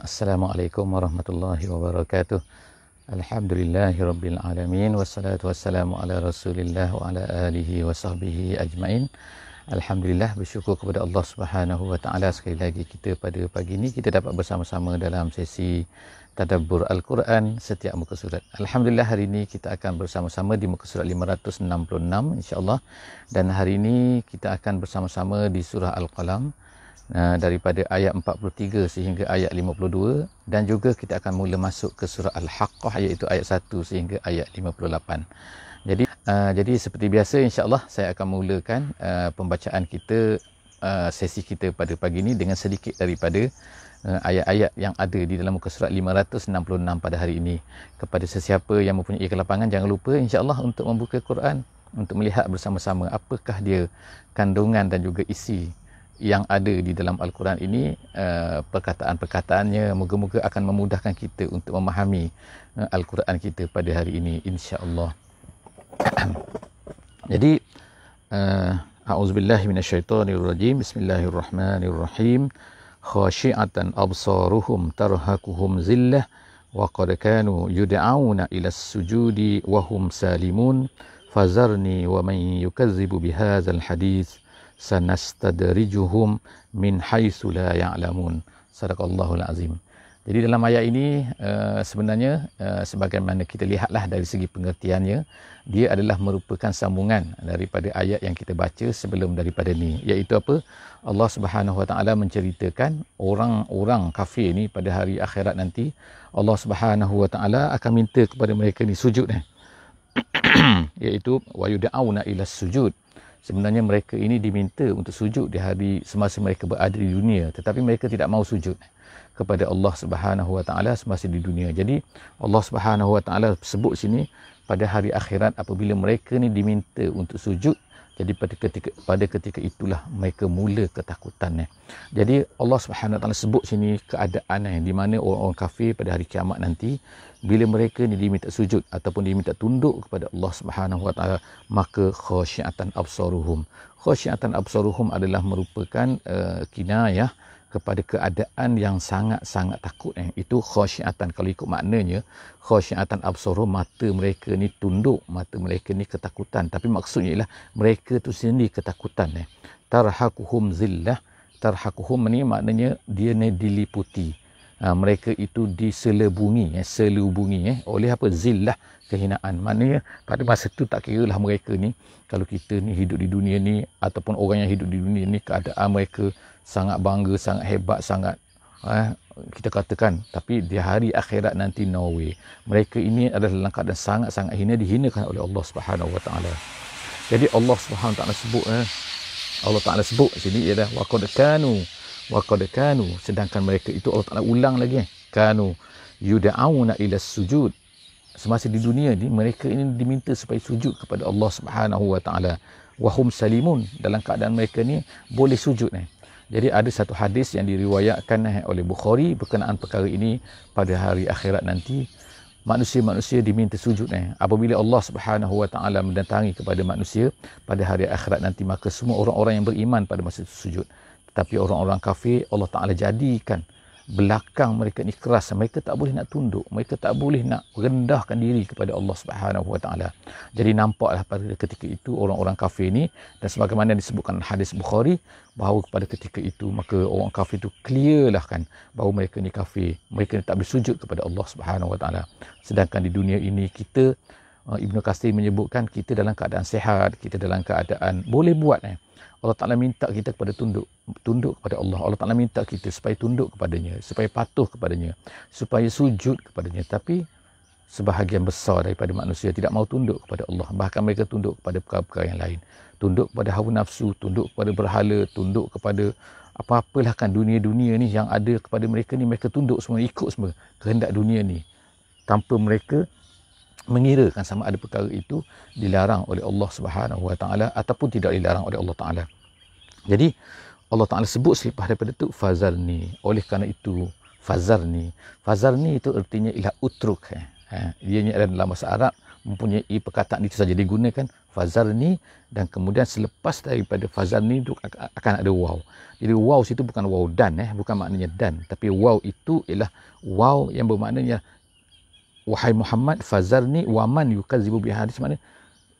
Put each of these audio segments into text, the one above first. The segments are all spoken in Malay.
Assalamualaikum warahmatullahi wabarakatuh. Alhamdulillahi rabbil alamin wassalatu wassalamu ala rasulillah wa ala alihi wa sahbihi ajmain. Alhamdulillah bersyukur kepada Allah Subhanahu wa taala sekali lagi kita pada pagi ini kita dapat bersama-sama dalam sesi tadabbur al-Quran setiap muka surat. Alhamdulillah hari ini kita akan bersama-sama di muka surat 566 insyaallah dan hari ini kita akan bersama-sama di surah Al-Qalam. Ah, daripada ayat 43 sehingga ayat 52 dan juga kita akan mula masuk ke surah Al-Haqqah iaitu ayat 1 sehingga ayat 58. Jadi uh, jadi seperti biasa insya-Allah saya akan mulakan uh, pembacaan kita uh, sesi kita pada pagi ini dengan sedikit daripada ayat-ayat yang ada di dalam muka surat 566 pada hari ini kepada sesiapa yang mempunyai kelapangan jangan lupa Insyaallah untuk membuka Quran untuk melihat bersama-sama apakah dia kandungan dan juga isi yang ada di dalam Al-Quran ini eh, perkataan-perkataannya moga-moga akan memudahkan kita untuk memahami eh, Al-Quran kita pada hari ini insya-Allah. Jadi eh, a'udzubillahi minasyaitonirrajim. Bismillahirrahmanirrahim. Khashi'atan absaruhum tarhaquhum zillah wa qad kanu yud'auna ila sujudi wa hum salimun. Fazarni wa man yukazzibu bihadzal hadits sanastadrijuhum min haitsu la ya'lamun. Sadaqallahul azim. Jadi dalam ayat ini eh, sebenarnya eh, sebagaimana kita lihatlah dari segi pengertiannya dia adalah merupakan sambungan daripada ayat yang kita baca sebelum daripada ini. iaitu apa Allah Subhanahu Wa Taala menceritakan orang-orang kafir ini pada hari akhirat nanti Allah Subhanahu Wa Taala akan minta kepada mereka ni sujud eh iaitu wayuda'una ila sujud sebenarnya mereka ini diminta untuk sujud di hari semasa mereka berada di dunia tetapi mereka tidak mau sujud kepada Allah Subhanahu Wa Taala semasa di dunia. Jadi Allah Subhanahu Wa Taala sebut sini pada hari akhirat apabila mereka ni diminta untuk sujud jadi pada ketika pada ketika itulah mereka mula ketakutan eh. Jadi Allah Subhanahu Wa Taala sebut sini keadaan eh, di mana orang-orang kafir pada hari kiamat nanti bila mereka ni diminta sujud ataupun diminta tunduk kepada Allah Subhanahu Wa Taala maka khasyiatan absaruhum. Khasyiatan absaruhum adalah merupakan uh, kinayah kepada keadaan yang sangat-sangat takut eh. itu khosyiatan kalau ikut maknanya khosyiatan absoro mata mereka ni tunduk mata mereka ni ketakutan tapi maksudnya ialah mereka tu sendiri ketakutan eh. tarhakuhum zillah tarhakuhum ni maknanya dia ni diliputi ha, mereka itu diselubungi eh, selubungi eh, oleh apa zillah kehinaan maknanya pada masa tu tak kira lah mereka ni kalau kita ni hidup di dunia ni ataupun orang yang hidup di dunia ni keadaan mereka sangat bangga, sangat hebat, sangat eh, kita katakan. Tapi di hari akhirat nanti no way. Mereka ini adalah langkah dan sangat-sangat hina dihinakan oleh Allah Subhanahu Wa Taala. Jadi Allah Subhanahu Wa Taala sebut eh, Allah Taala sebut sini ialah waqad kanu waqad kanu sedangkan mereka itu Allah Taala ulang lagi eh, kanu yud'auna ilas sujud semasa di dunia ni mereka ini diminta supaya sujud kepada Allah Subhanahu wa taala wahum salimun dalam keadaan mereka ni boleh sujud ni eh. Jadi ada satu hadis yang diriwayatkan eh, oleh Bukhari berkenaan perkara ini pada hari akhirat nanti manusia-manusia diminta sujud eh apabila Allah Subhanahu wa taala mendatangi kepada manusia pada hari akhirat nanti maka semua orang-orang yang beriman pada masa itu sujud tetapi orang-orang kafir Allah taala jadikan belakang mereka ni keras mereka tak boleh nak tunduk mereka tak boleh nak rendahkan diri kepada Allah Subhanahu Wa jadi nampaklah pada ketika itu orang-orang kafir ni dan sebagaimana disebutkan hadis Bukhari bahawa pada ketika itu maka orang kafir itu clear lah kan bahawa mereka ni kafir mereka ni tak bersujud kepada Allah Subhanahu Wa sedangkan di dunia ini kita uh, Ibnu Qasim menyebutkan kita dalam keadaan sehat kita dalam keadaan boleh buat eh. Allah Ta'ala minta kita kepada tunduk. Tunduk kepada Allah. Allah Ta'ala minta kita supaya tunduk kepadanya. Supaya patuh kepadanya. Supaya sujud kepadanya. Tapi sebahagian besar daripada manusia tidak mau tunduk kepada Allah. Bahkan mereka tunduk kepada perkara-perkara yang lain. Tunduk kepada hawa nafsu. Tunduk kepada berhala. Tunduk kepada apa-apalah kan dunia-dunia ni yang ada kepada mereka ni. Mereka tunduk semua. Ikut semua. Kehendak dunia ni. Tanpa mereka mengirakan sama ada perkara itu dilarang oleh Allah Subhanahu Wa Taala ataupun tidak dilarang oleh Allah Taala. Jadi Allah Taala sebut selepas daripada itu fazalni oleh kerana itu fazalni. Fazalni itu artinya ialah utruk. Eh. eh Ia ni dalam bahasa Arab mempunyai perkataan itu saja digunakan fazalni dan kemudian selepas daripada fazalni itu akan ada waw. Jadi waw situ bukan waw dan eh bukan maknanya dan tapi waw itu ialah waw yang bermaknanya wahai Muhammad fazarni waman yukazibu bi hadis maknanya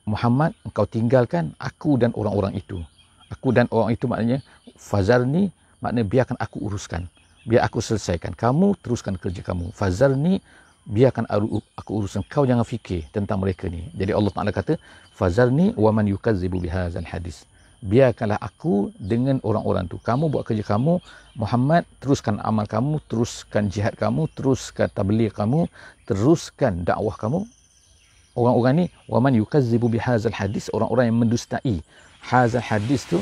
Muhammad engkau tinggalkan aku dan orang-orang itu aku dan orang itu maknanya fazarni maknanya biarkan aku uruskan biar aku selesaikan kamu teruskan kerja kamu fazarni biarkan aku uruskan kau jangan fikir tentang mereka ni jadi Allah Taala kata fazarni waman yukazibu bi hadis biarkanlah aku dengan orang-orang tu. Kamu buat kerja kamu, Muhammad, teruskan amal kamu, teruskan jihad kamu, teruskan tabligh kamu, teruskan dakwah kamu. Orang-orang ni, waman yukazzibu bihazal hadis, orang-orang yang mendustai. Hazal hadis tu,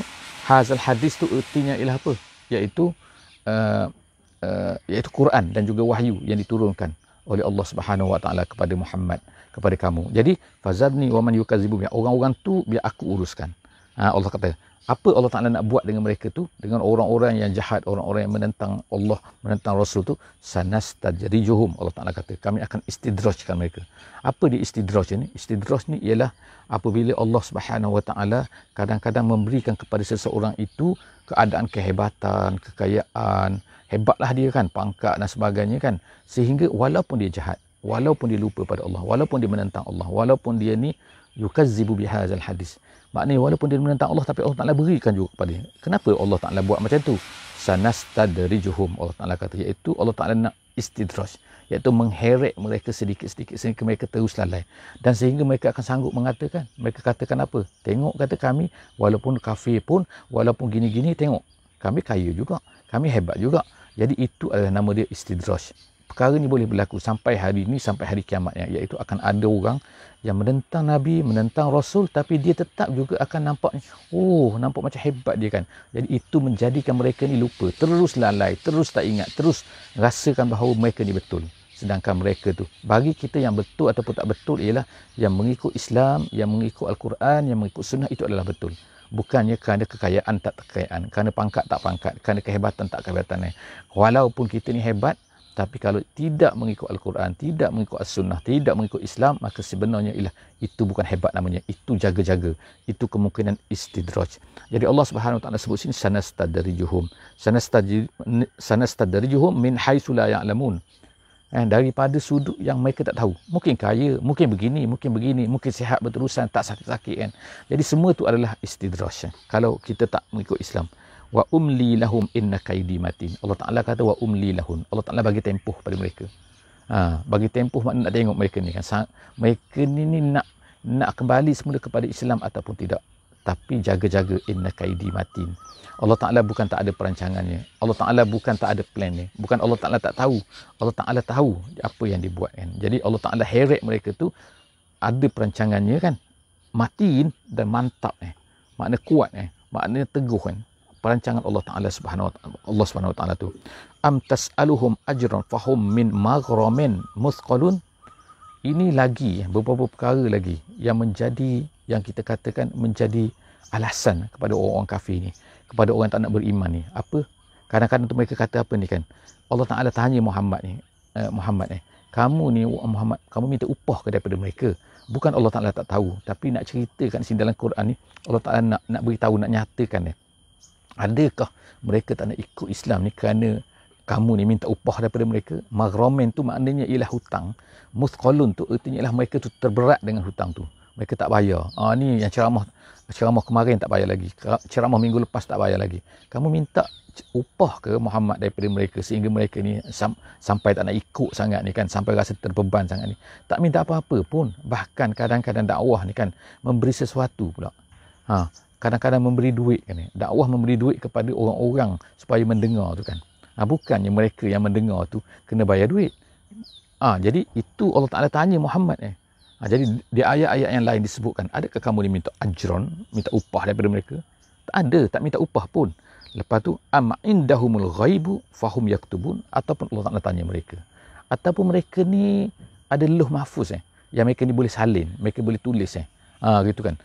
hazal hadis tu ertinya ialah apa? Iaitu uh, uh, iaitu Quran dan juga wahyu yang diturunkan oleh Allah Subhanahu Wa Taala kepada Muhammad kepada kamu. Jadi fazabni waman yukazibu bi orang-orang tu biar aku uruskan. Ha, Allah kata apa Allah Taala nak buat dengan mereka tu dengan orang-orang yang jahat orang-orang yang menentang Allah menentang Rasul tu sanastajrijuhum Allah Taala kata kami akan istidrajkan mereka apa dia istidraj ni istidraj ni ialah apabila Allah Subhanahu Wa Taala kadang-kadang memberikan kepada seseorang itu keadaan kehebatan kekayaan hebatlah dia kan pangkat dan sebagainya kan sehingga walaupun dia jahat walaupun dia lupa pada Allah walaupun dia menentang Allah walaupun dia ni yukazzibu bihazal hadis. Maknanya walaupun dia menentang Allah tapi Allah Taala berikan juga kepada dia. Kenapa Allah Taala buat macam tu? Sanastadrijuhum Allah Taala kata iaitu Allah Taala nak istidraj iaitu mengheret mereka sedikit-sedikit sehingga mereka terus lalai dan sehingga mereka akan sanggup mengatakan mereka katakan apa tengok kata kami walaupun kafir pun walaupun gini-gini tengok kami kaya juga kami hebat juga jadi itu adalah nama dia istidraj perkara ni boleh berlaku sampai hari ini sampai hari kiamatnya iaitu akan ada orang yang menentang nabi menentang rasul tapi dia tetap juga akan nampak oh nampak macam hebat dia kan jadi itu menjadikan mereka ni lupa terus lalai terus tak ingat terus rasakan bahawa mereka ni betul sedangkan mereka tu bagi kita yang betul ataupun tak betul ialah yang mengikut Islam yang mengikut al-Quran yang mengikut sunnah itu adalah betul bukannya kerana kekayaan tak kekayaan kerana pangkat tak pangkat kerana kehebatan tak kehebatan eh. walaupun kita ni hebat tapi kalau tidak mengikut Al-Quran, tidak mengikut As-Sunnah, tidak mengikut Islam, maka sebenarnya ialah itu bukan hebat namanya. Itu jaga-jaga. Itu kemungkinan istidraj. Jadi Allah Subhanahu Wa Taala sebut sini, dari Juhum, dari Juhum min haisula ya'lamun. Eh, daripada sudut yang mereka tak tahu. Mungkin kaya, mungkin begini, mungkin begini, mungkin sihat berterusan, tak sakit-sakit kan. Jadi semua itu adalah istidraj. Kalau kita tak mengikut Islam wa umli lahum inna kaidi matin. Allah Taala kata wa umli lahum. Allah Taala bagi tempoh pada mereka. Ha, bagi tempoh makna nak tengok mereka ni kan. Mereka ni ni nak nak kembali semula kepada Islam ataupun tidak. Tapi jaga-jaga inna kaidi matin. Allah Taala bukan tak ada perancangannya. Allah Taala bukan tak ada plan ni. Bukan Allah Taala tak tahu. Allah Taala tahu apa yang dibuat kan. Jadi Allah Taala heret mereka tu ada perancangannya kan. Matin dan mantap eh. Makna kuat eh. Makna teguh kan perancangan Allah Taala Subhanahu wa Taala Allah Subhanahu wa Taala tu am tasaluhum ajran fahum min maghramin muthqalun ini lagi beberapa perkara lagi yang menjadi yang kita katakan menjadi alasan kepada orang-orang kafir ni kepada orang tak nak beriman ni apa kadang-kadang tu mereka kata apa ni kan Allah Taala tanya Muhammad ni eh, Muhammad ni kamu ni Muhammad kamu minta upah ke daripada mereka bukan Allah Taala tak tahu tapi nak ceritakan sini dalam Quran ni Allah Taala nak nak beritahu nak nyatakan ni eh adakah mereka tak nak ikut Islam ni kerana kamu ni minta upah daripada mereka maghramin tu maknanya ialah hutang musqalun tu artinya ialah mereka tu terberat dengan hutang tu mereka tak bayar ha, ni yang ceramah ceramah kemarin tak bayar lagi ceramah minggu lepas tak bayar lagi kamu minta upah ke Muhammad daripada mereka sehingga mereka ni sam- sampai tak nak ikut sangat ni kan sampai rasa terbeban sangat ni tak minta apa-apa pun bahkan kadang-kadang dakwah ni kan memberi sesuatu pula ha kadang-kadang memberi duit kan dakwah memberi duit kepada orang-orang supaya mendengar tu kan ha, bukannya mereka yang mendengar tu kena bayar duit ah jadi itu Allah Taala tanya Muhammad eh Ah jadi di ayat-ayat yang lain disebutkan adakah kamu ni minta ajron minta upah daripada mereka tak ada tak minta upah pun lepas tu am indahumul ghaibu fahum yaktubun ataupun Allah Taala tanya mereka ataupun mereka ni ada luh mahfuz eh yang mereka ni boleh salin mereka boleh tulis eh ah ha, gitu kan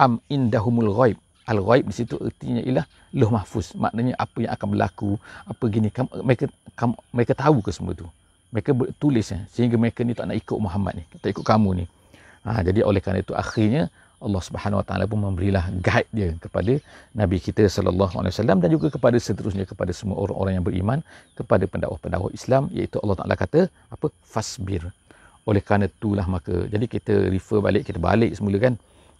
am indahumul ghaib al ghaib di situ ertinya ialah loh mahfuz maknanya apa yang akan berlaku apa gini mereka kamu, mereka tahu ke semua tu mereka tulis sehingga mereka ni tak nak ikut Muhammad ni tak ikut kamu ni ha, jadi oleh kerana itu akhirnya Allah Subhanahu Wa Taala pun memberilah guide dia kepada Nabi kita sallallahu alaihi wasallam dan juga kepada seterusnya kepada semua orang-orang yang beriman kepada pendakwah-pendakwah Islam iaitu Allah Taala kata apa fasbir oleh kerana itulah maka jadi kita refer balik kita balik semula kan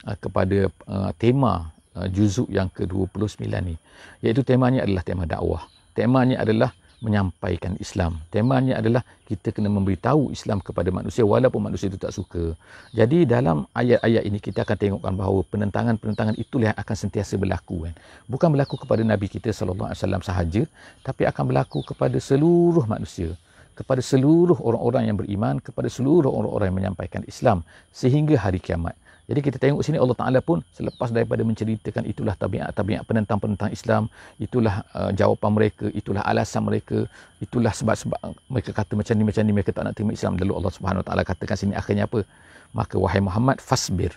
Uh, kepada uh, tema uh, juzuk yang ke-29 ni iaitu temanya adalah tema dakwah temanya adalah menyampaikan Islam temanya adalah kita kena memberitahu Islam kepada manusia walaupun manusia itu tak suka jadi dalam ayat-ayat ini kita akan tengokkan bahawa penentangan-penentangan itulah yang akan sentiasa berlaku kan bukan berlaku kepada nabi kita sallallahu alaihi wasallam sahaja tapi akan berlaku kepada seluruh manusia kepada seluruh orang-orang yang beriman kepada seluruh orang-orang yang menyampaikan Islam sehingga hari kiamat jadi kita tengok sini Allah Ta'ala pun selepas daripada menceritakan itulah tabiat-tabiat penentang-penentang Islam, itulah uh, jawapan mereka, itulah alasan mereka, itulah sebab-sebab mereka kata macam ni, macam ni, mereka tak nak terima Islam. Lalu Allah Subhanahu Wa Ta'ala katakan sini akhirnya apa? Maka wahai Muhammad, fasbir.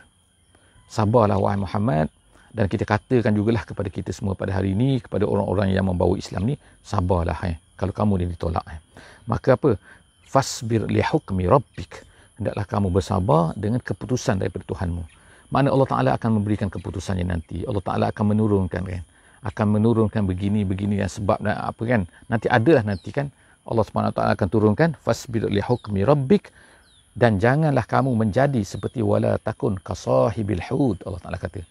Sabarlah wahai Muhammad. Dan kita katakan juga lah kepada kita semua pada hari ini, kepada orang-orang yang membawa Islam ni, sabarlah. Eh. Kalau kamu dia ditolak. Eh. Maka apa? Fasbir lihukmi rabbik. Rabbik hendaklah kamu bersabar dengan keputusan daripada Tuhanmu. Mana Allah Ta'ala akan memberikan keputusannya nanti. Allah Ta'ala akan menurunkan kan. Akan menurunkan begini, begini yang sebab dan apa kan. Nanti adalah nanti kan. Allah Subhanahu Taala akan turunkan. Fasbidu li hukmi rabbik. Dan janganlah kamu menjadi seperti wala takun kasahibil hud. Allah Ta'ala kata.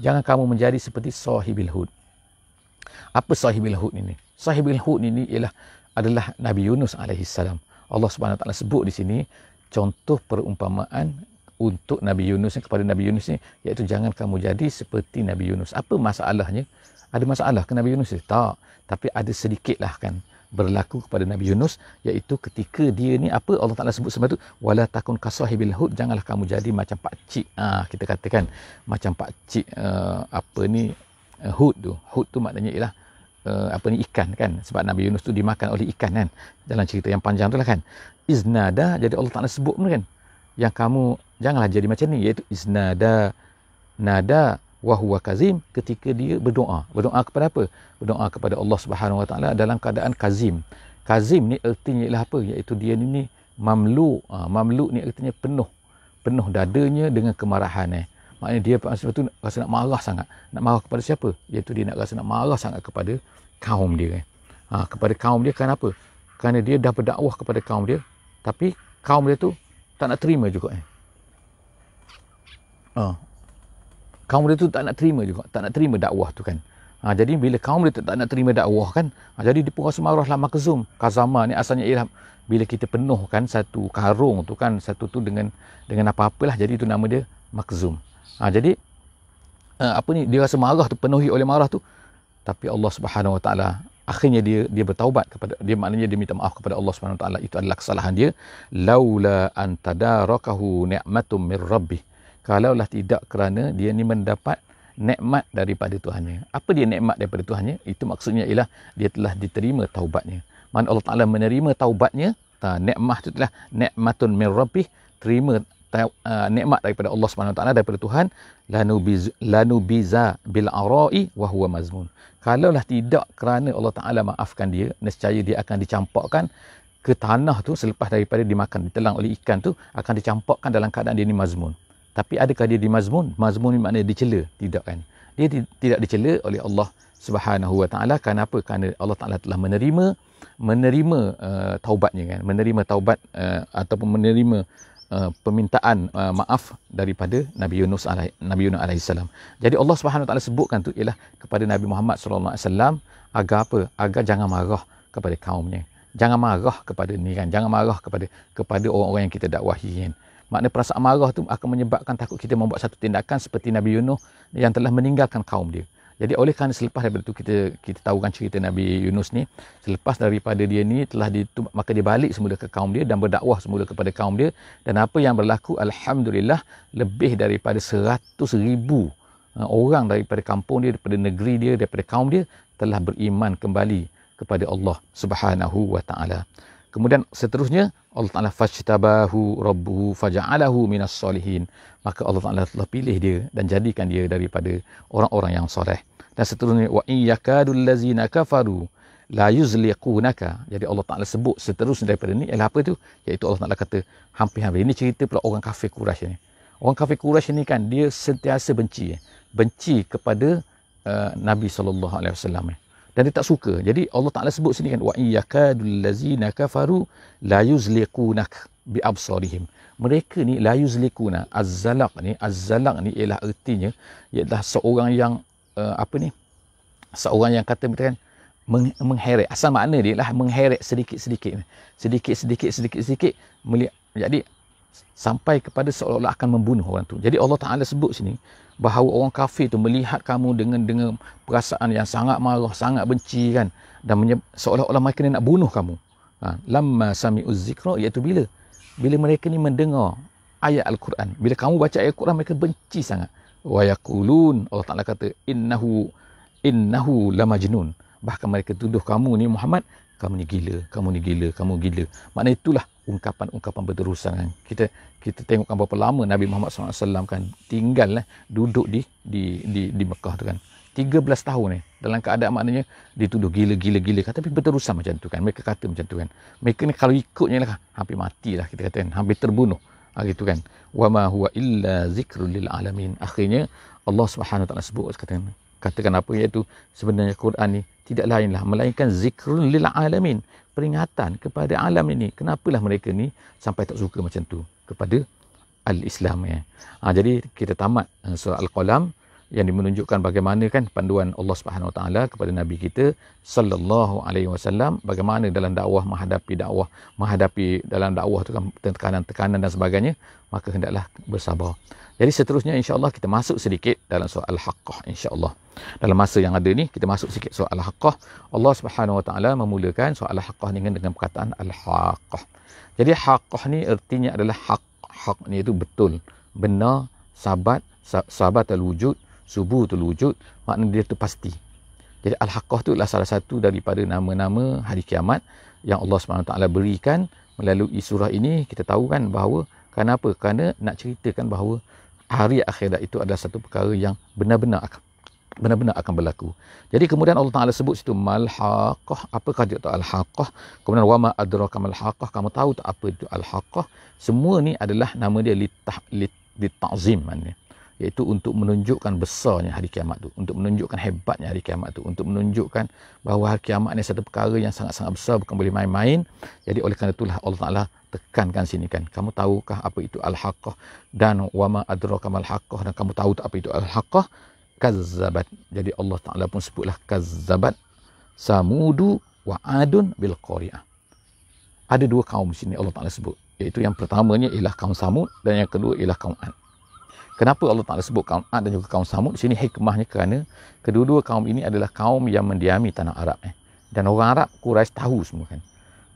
Jangan kamu menjadi seperti sahibil hud. Apa sahibil hud ini? Sahibil hud ini ialah adalah Nabi Yunus AS. Allah Subhanahu Taala sebut di sini contoh perumpamaan untuk Nabi Yunus kepada Nabi Yunus ni iaitu jangan kamu jadi seperti Nabi Yunus. Apa masalahnya? Ada masalah ke Nabi Yunus? Ni? Tak. Tapi ada sedikitlah kan berlaku kepada Nabi Yunus iaitu ketika dia ni apa Allah Taala sebut sebab tu wala takun kasahibil hud janganlah kamu jadi macam pak cik. Ah ha, kita katakan macam pak cik uh, apa ni uh, hud tu. Hud tu maknanya ialah Eh, apa ni ikan kan sebab Nabi Yunus tu dimakan oleh ikan kan dalam cerita yang panjang tu lah kan iznada jadi Allah Taala sebut pun kan yang kamu janganlah jadi macam ni iaitu iznada nada wa huwa kazim ketika dia berdoa berdoa kepada apa berdoa kepada Allah Subhanahu Wa Taala dalam keadaan kazim kazim ni ertinya ialah apa iaitu dia ni, ni mamlu ha, ah, mamlu ni ertinya penuh penuh dadanya dengan kemarahan eh. Maknanya dia masa tu rasa nak marah sangat. Nak marah kepada siapa? Iaitu dia nak rasa nak marah sangat kepada kaum dia. Ha, kepada kaum dia kenapa? Kerana dia dah berdakwah kepada kaum dia. Tapi kaum dia tu tak nak terima juga. Ha. Kaum dia tu tak nak terima juga. Tak nak terima dakwah tu kan. Ha, jadi bila kaum dia tak nak terima dakwah kan. Ha, jadi dia pun rasa marah lah makzum. Kazama ni asalnya ialah bila kita penuhkan satu karung tu kan. Satu tu dengan dengan apa-apalah. Jadi tu nama dia makzum. Ha, jadi apa ni dia rasa marah tu penuhi oleh marah tu tapi Allah Subhanahu Wa Taala akhirnya dia dia bertaubat kepada dia maknanya dia minta maaf kepada Allah Subhanahu Wa Taala itu adalah kesalahan dia laula antadarakahu ni'matum mir rabbih kalaulah tidak kerana dia ni mendapat nikmat daripada Tuhannya apa dia nikmat daripada Tuhannya itu maksudnya ialah dia telah diterima taubatnya mana Allah Taala menerima taubatnya ta nikmat itu adalah nikmatun mir rabbih terima Uh, nikmat daripada Allah Subhanahu Taala daripada Tuhan lanu biza bil arai wa huwa mazmun. Kalaulah tidak kerana Allah Taala maafkan dia, nescaya dia akan dicampakkan ke tanah tu selepas daripada dimakan ditelan oleh ikan tu akan dicampakkan dalam keadaan dia ni mazmun. Tapi adakah dia dimazmun? Mazmun ni maknanya dicela, tidak kan? Dia di, tidak dicela oleh Allah Subhanahu Wa Taala kenapa? Kerana Allah Taala telah menerima menerima uh, taubatnya kan, menerima taubat uh, ataupun menerima Uh, permintaan uh, maaf daripada Nabi Yunus alaih, Nabi Yunus alaihi salam. Jadi Allah Subhanahu Wa Taala sebutkan tu ialah kepada Nabi Muhammad sallallahu alaihi wasallam agar apa? Agar jangan marah kepada kaumnya. Jangan marah kepada ni kan. Jangan marah kepada kepada orang-orang yang kita dakwahi kan. Makna perasaan marah tu akan menyebabkan takut kita membuat satu tindakan seperti Nabi Yunus yang telah meninggalkan kaum dia. Jadi oleh kerana selepas daripada itu kita kita tahu kan cerita Nabi Yunus ni selepas daripada dia ni telah di maka dia balik semula ke kaum dia dan berdakwah semula kepada kaum dia dan apa yang berlaku alhamdulillah lebih daripada 100 ribu eh, orang daripada kampung dia daripada negeri dia daripada kaum dia telah beriman kembali kepada Allah Subhanahu wa taala. Kemudian seterusnya Allah Taala fashtabahu rabbuhu faja'alahu minas solihin. Maka Allah Taala telah pilih dia dan jadikan dia daripada orang-orang yang soleh. Dan seterusnya wa iyyakadul lazina kafaru la yuzliqunaka. Jadi Allah Taala sebut seterusnya daripada ini ialah apa tu? Yaitu Allah Taala kata hampir-hampir ini cerita pula orang kafir Quraisy ni. Orang kafir Quraisy ni kan dia sentiasa benci. Benci kepada eh, Nabi saw dan dia tak suka. Jadi Allah Taala sebut sini kan wa iyyakadul lazina kafaru la yuzliqunak bi absarihim. Mereka ni la yuzliquna azzalaq ni azzalaq ni ialah ertinya ialah seorang yang uh, apa ni? Seorang yang kata kan meng mengheret. Asal makna dia lah mengheret sedikit-sedikit. Sedikit-sedikit sedikit-sedikit melihat jadi sampai kepada seolah-olah akan membunuh orang tu. Jadi Allah Taala sebut sini bahawa orang kafir tu melihat kamu dengan dengan perasaan yang sangat marah, sangat benci kan dan seolah-olah mereka ni nak bunuh kamu. Ha, lamma sami'u zikra iaitu bila bila mereka ni mendengar ayat al-Quran. Bila kamu baca ayat al-Quran mereka benci sangat. Wa yaqulun Allah Taala kata innahu innahu lamajnun. Bahkan mereka tuduh kamu ni Muhammad kamu ni gila, kamu ni gila, kamu gila. Makna itulah ungkapan-ungkapan berterusan. Kan. Kita kita tengokkan berapa lama Nabi Muhammad SAW kan tinggal lah, duduk di di di di Mekah tu kan. 13 tahun ni eh. dalam keadaan maknanya dituduh gila gila gila kata tapi berterusan macam tu kan. Mereka kata macam tu kan. Mereka ni kalau ikutnya lah hampir matilah kita kata kan. Hampir terbunuh. Ha, gitu kan. Wa ma huwa illa zikrul lil alamin. Akhirnya Allah Subhanahu taala sebut katakan katakan apa iaitu sebenarnya Quran ni tidak lainlah melainkan zikrun lil alamin peringatan kepada alam ini Kenapa lah mereka ni sampai tak suka macam tu kepada al-Islam ya. Ha, jadi kita tamat eh, surah al-Qalam yang menunjukkan bagaimana kan panduan Allah Subhanahu Wa Taala kepada nabi kita sallallahu alaihi wasallam bagaimana dalam dakwah menghadapi dakwah menghadapi dalam dakwah tu kan tekanan-tekanan dan sebagainya maka hendaklah bersabar. Jadi seterusnya insya-Allah kita masuk sedikit dalam surah al-Haqqah insya-Allah dalam masa yang ada ni kita masuk sikit surah al-haqqah Allah Subhanahu wa taala memulakan surah al-haqqah dengan dengan perkataan al-haqqah jadi haqqah ni ertinya adalah hak hak ni itu betul benar sabat sabat al-wujud subuh tu wujud makna dia tu pasti jadi al-haqqah tu adalah salah satu daripada nama-nama hari kiamat yang Allah Subhanahu wa taala berikan melalui surah ini kita tahu kan bahawa kenapa kerana nak ceritakan bahawa hari akhirat itu adalah satu perkara yang benar-benar akan benar-benar akan berlaku. Jadi kemudian Allah Taala sebut situ malhaqah. Apakah dia tu alhaqah? Kemudian wama adraka malhaqah? Kamu tahu tak apa itu alhaqah? Semua ni adalah nama dia litah lit litazim maknanya. Iaitu untuk menunjukkan besarnya hari kiamat tu. Untuk menunjukkan hebatnya hari kiamat tu. Untuk menunjukkan bahawa hari kiamat ni satu perkara yang sangat-sangat besar. Bukan boleh main-main. Jadi oleh kerana itulah Allah Ta'ala tekankan sini kan. Kamu tahukah apa itu Al-Haqqah? Dan wama adraka mal Dan kamu tahu tak apa itu Al-Haqqah? kazzabat. Jadi Allah Ta'ala pun sebutlah kazzabat. Samudu wa adun bil qari'ah. Ada dua kaum di sini Allah Ta'ala sebut. Iaitu yang pertamanya ialah kaum Samud dan yang kedua ialah kaum Ad. Kenapa Allah Ta'ala sebut kaum Ad dan juga kaum Samud? Di sini hikmahnya kerana kedua-dua kaum ini adalah kaum yang mendiami tanah Arab. Eh. Dan orang Arab Quraisy tahu semua kan.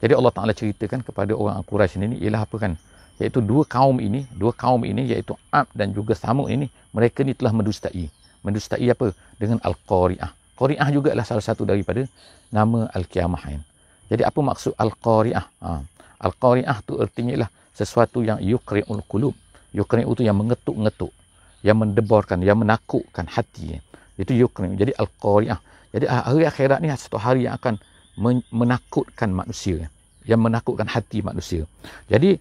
Jadi Allah Ta'ala ceritakan kepada orang Quraisy ini ialah apa kan? Iaitu dua kaum ini, dua kaum ini iaitu Ab dan juga Samud ini, mereka ni telah mendustai mendustai apa dengan al-qari'ah qari'ah jugalah salah satu daripada nama al-qiyamah jadi apa maksud al-qari'ah ha. al-qari'ah tu artinya lah sesuatu yang yukri'ul qulub yukri'u tu yang mengetuk-ngetuk yang mendeborkan yang menakutkan hati itu yukri'u jadi al-qari'ah jadi ah, hari akhirat ni satu hari yang akan menakutkan manusia yang menakutkan hati manusia jadi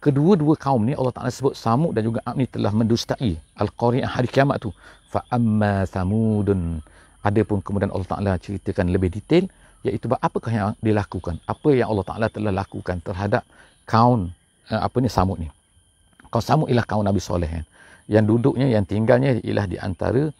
kedua-dua kaum ni Allah Ta'ala sebut Samud dan juga Ab ni telah mendustai Al-Qari'ah hari kiamat tu fa amma samudun ada kemudian Allah Taala ceritakan lebih detail iaitu apakah yang dilakukan apa yang Allah Taala telah lakukan terhadap kaum eh, apa ni samud ni kaum samud ialah kaum Nabi Soleh kan? yang duduknya yang tinggalnya ialah di antara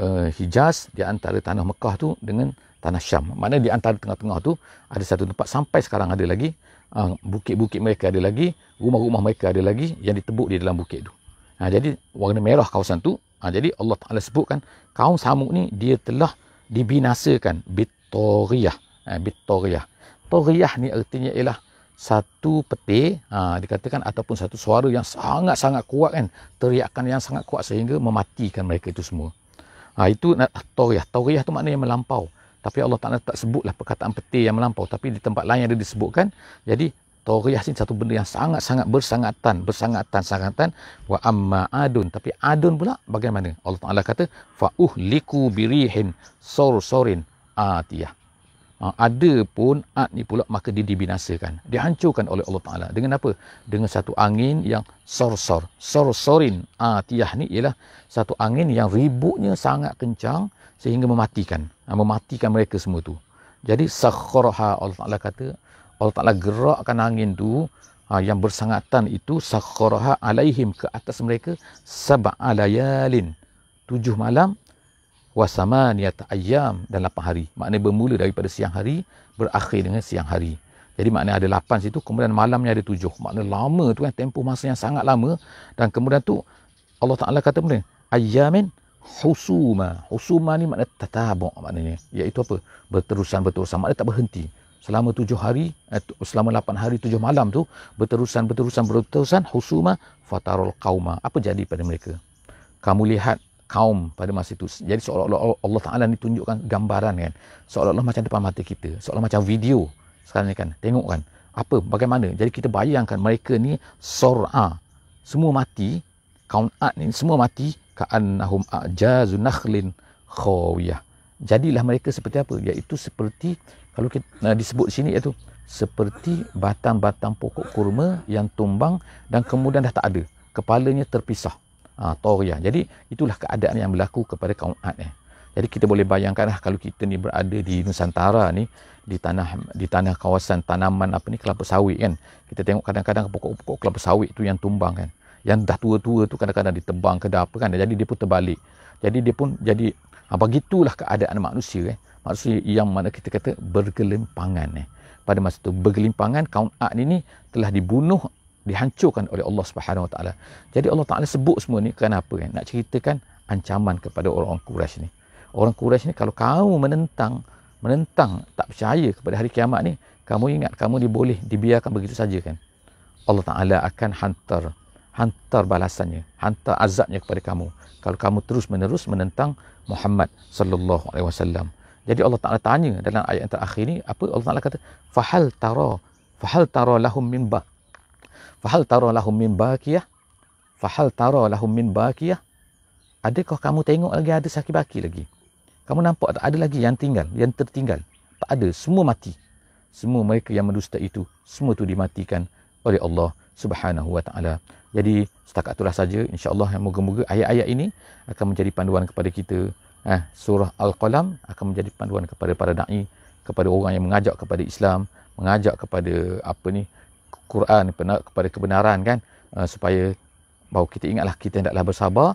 uh, Hijaz di antara tanah Mekah tu dengan tanah Syam mana di antara tengah-tengah tu ada satu tempat sampai sekarang ada lagi uh, bukit-bukit mereka ada lagi rumah-rumah mereka ada lagi yang ditebuk di dalam bukit tu Ha, jadi warna merah kawasan tu Ha, jadi Allah Ta'ala sebutkan kaum Samud ni dia telah dibinasakan bitoriyah. Ha, bitoriyah. Toriyah ni artinya ialah satu peti ha, dikatakan ataupun satu suara yang sangat-sangat kuat kan. Teriakan yang sangat kuat sehingga mematikan mereka itu semua. Ha, itu toriyah. Toriyah tu maknanya melampau. Tapi Allah Ta'ala tak sebutlah perkataan peti yang melampau. Tapi di tempat lain ada disebutkan. Jadi Toriyah ni satu benda yang sangat-sangat bersangatan, bersangatan, sangatan. Wa amma adun. Tapi adun pula bagaimana? Allah Ta'ala kata, fa'uh liku birihin sor sorin atiyah. Ha, ada pun ad ni pula maka dia dibinasakan. Dihancurkan oleh Allah Ta'ala. Dengan apa? Dengan satu angin yang sor sor. Sor sorin atiyah ni ialah satu angin yang ributnya sangat kencang sehingga mematikan. Ha, mematikan mereka semua tu. Jadi sakhoraha Allah Ta'ala kata, Allah Ta'ala gerakkan angin tu ha, yang bersangatan itu sakharaha alaihim ke atas mereka sab'a layalin tujuh malam wasamaniyat ayyam dan lapan hari maknanya bermula daripada siang hari berakhir dengan siang hari jadi maknanya ada lapan situ kemudian malamnya ada tujuh maknanya lama tu kan tempoh masa yang sangat lama dan kemudian tu Allah Ta'ala kata kemudian ayyamin husuma husuma ni makna tatabu maknanya iaitu apa berterusan berterusan maknanya tak berhenti selama tujuh hari eh, selama lapan hari tujuh malam tu berterusan berterusan berterusan husuma fatarul qauma apa jadi pada mereka kamu lihat kaum pada masa itu jadi seolah-olah Allah Taala ni tunjukkan gambaran kan seolah-olah macam depan mata kita seolah macam video sekarang ni kan tengok kan apa bagaimana jadi kita bayangkan mereka ni sur'a semua mati kaum ad ni semua mati ka'annahum ajazun nakhlin khawiyah jadilah mereka seperti apa iaitu seperti kalau kita, disebut di sini iaitu seperti batang-batang pokok kurma yang tumbang dan kemudian dah tak ada kepalanya terpisah ha, toria jadi itulah keadaan yang berlaku kepada kaum Ad eh. jadi kita boleh bayangkanlah kalau kita ni berada di Nusantara ni di tanah di tanah kawasan tanaman apa ni kelapa sawit kan kita tengok kadang-kadang pokok-pokok kelapa sawit tu yang tumbang kan yang dah tua-tua tu kadang-kadang ditebang ke dah apa kan jadi dia pun terbalik jadi dia pun jadi apa ha, gitulah keadaan manusia eh maksudnya yang mana kita kata bergelimpangan eh. pada masa itu bergelimpangan kaum Ad ini telah dibunuh dihancurkan oleh Allah Subhanahu Wa Taala. Jadi Allah Taala sebut semua ni kenapa kan? Eh? Nak ceritakan ancaman kepada orang-orang Quraisy ni. Orang Quraisy ni kalau kamu menentang, menentang tak percaya kepada hari kiamat ni, kamu ingat kamu diboleh dibiarkan begitu saja kan? Allah Taala akan hantar hantar balasannya, hantar azabnya kepada kamu kalau kamu terus menerus menentang Muhammad sallallahu alaihi wasallam. Jadi Allah Taala tanya dalam ayat yang terakhir ni apa Allah Taala kata fahal tara fahal tara lahum min ba fahal tara lahum min baqiyah fahal tara lahum min baqiyah adakah kamu tengok lagi ada saki baki lagi kamu nampak tak ada lagi yang tinggal yang tertinggal tak ada semua mati semua mereka yang mendusta itu semua tu dimatikan oleh Allah Subhanahu wa taala jadi setakat itulah saja insyaallah yang moga-moga ayat-ayat ini akan menjadi panduan kepada kita eh, surah Al-Qalam akan menjadi panduan kepada para da'i, kepada orang yang mengajak kepada Islam, mengajak kepada apa ni, Quran, kepada kebenaran kan, eh, supaya bahawa kita ingatlah kita hendaklah bersabar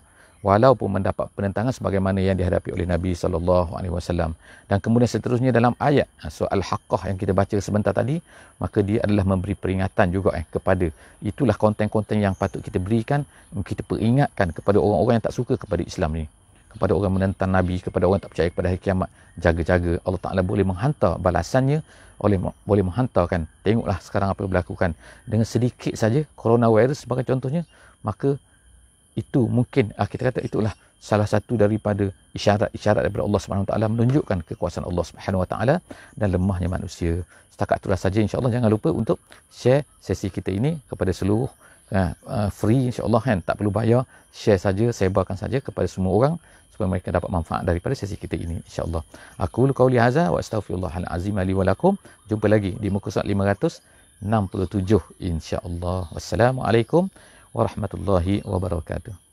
walaupun mendapat penentangan sebagaimana yang dihadapi oleh Nabi sallallahu alaihi wasallam dan kemudian seterusnya dalam ayat eh, surah al-haqqah yang kita baca sebentar tadi maka dia adalah memberi peringatan juga eh kepada itulah konten-konten yang patut kita berikan kita peringatkan kepada orang-orang yang tak suka kepada Islam ni kepada orang menentang Nabi, kepada orang tak percaya kepada hari kiamat, jaga-jaga Allah Ta'ala boleh menghantar balasannya, boleh, boleh menghantarkan. Tengoklah sekarang apa yang berlaku kan. Dengan sedikit saja coronavirus sebagai contohnya, maka itu mungkin, ah, kita kata itulah salah satu daripada isyarat-isyarat daripada Allah SWT menunjukkan kekuasaan Allah SWT dan lemahnya manusia. Setakat itulah saja insyaAllah. Jangan lupa untuk share sesi kita ini kepada seluruh Uh, free insyaAllah kan tak perlu bayar share saja sebarkan saja kepada semua orang supaya mereka dapat manfaat daripada sesi kita ini insyaallah aku lu qauli hadza wa astaghfirullahal azim li wa jumpa lagi di muka surat 567 insyaallah wassalamualaikum warahmatullahi wabarakatuh